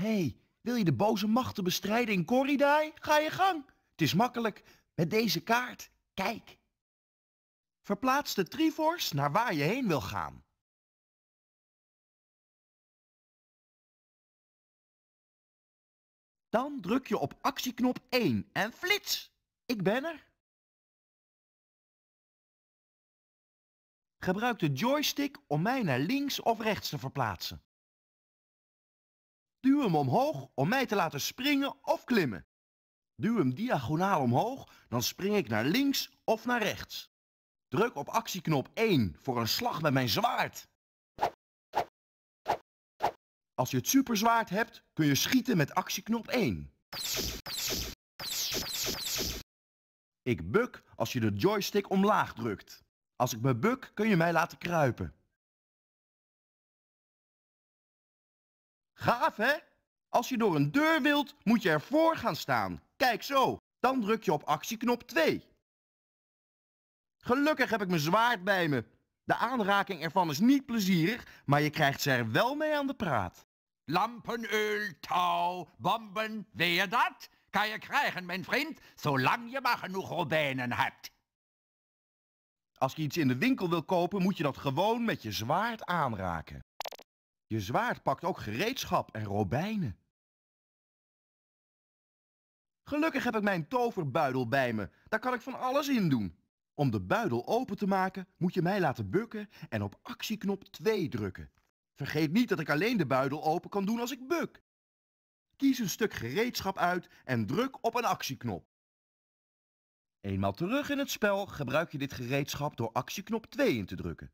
hey, wil je de boze machten bestrijden in Corridai? Ga je gang. Het is makkelijk. Met deze kaart. Kijk. Verplaats de Triforce naar waar je heen wil gaan. Dan druk je op actieknop 1 en flits! Ik ben er! Gebruik de joystick om mij naar links of rechts te verplaatsen. Duw hem omhoog om mij te laten springen of klimmen. Duw hem diagonaal omhoog, dan spring ik naar links of naar rechts. Druk op actieknop 1 voor een slag met mijn zwaard. Als je het superzwaard hebt, kun je schieten met actieknop 1. Ik buk als je de joystick omlaag drukt. Als ik me buk, kun je mij laten kruipen. Gaaf, hè? Als je door een deur wilt, moet je ervoor gaan staan. Kijk zo, dan druk je op actieknop 2. Gelukkig heb ik mijn zwaard bij me. De aanraking ervan is niet plezierig, maar je krijgt ze er wel mee aan de praat. Lampen, öl, touw, bomben, weet je dat? Kan je krijgen, mijn vriend, zolang je maar genoeg robijnen hebt. Als je iets in de winkel wil kopen, moet je dat gewoon met je zwaard aanraken. Je zwaard pakt ook gereedschap en robijnen. Gelukkig heb ik mijn toverbuidel bij me. Daar kan ik van alles in doen. Om de buidel open te maken moet je mij laten bukken en op actieknop 2 drukken. Vergeet niet dat ik alleen de buidel open kan doen als ik buk. Kies een stuk gereedschap uit en druk op een actieknop. Eenmaal terug in het spel gebruik je dit gereedschap door actieknop 2 in te drukken.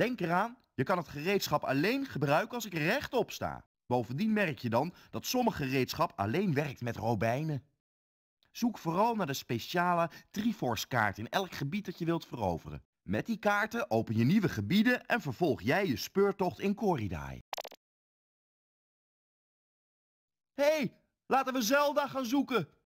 Denk eraan, je kan het gereedschap alleen gebruiken als ik rechtop sta. Bovendien merk je dan dat sommige gereedschap alleen werkt met robijnen. Zoek vooral naar de speciale Triforce kaart in elk gebied dat je wilt veroveren. Met die kaarten open je nieuwe gebieden en vervolg jij je speurtocht in Corridai. Hé, hey, laten we Zelda gaan zoeken!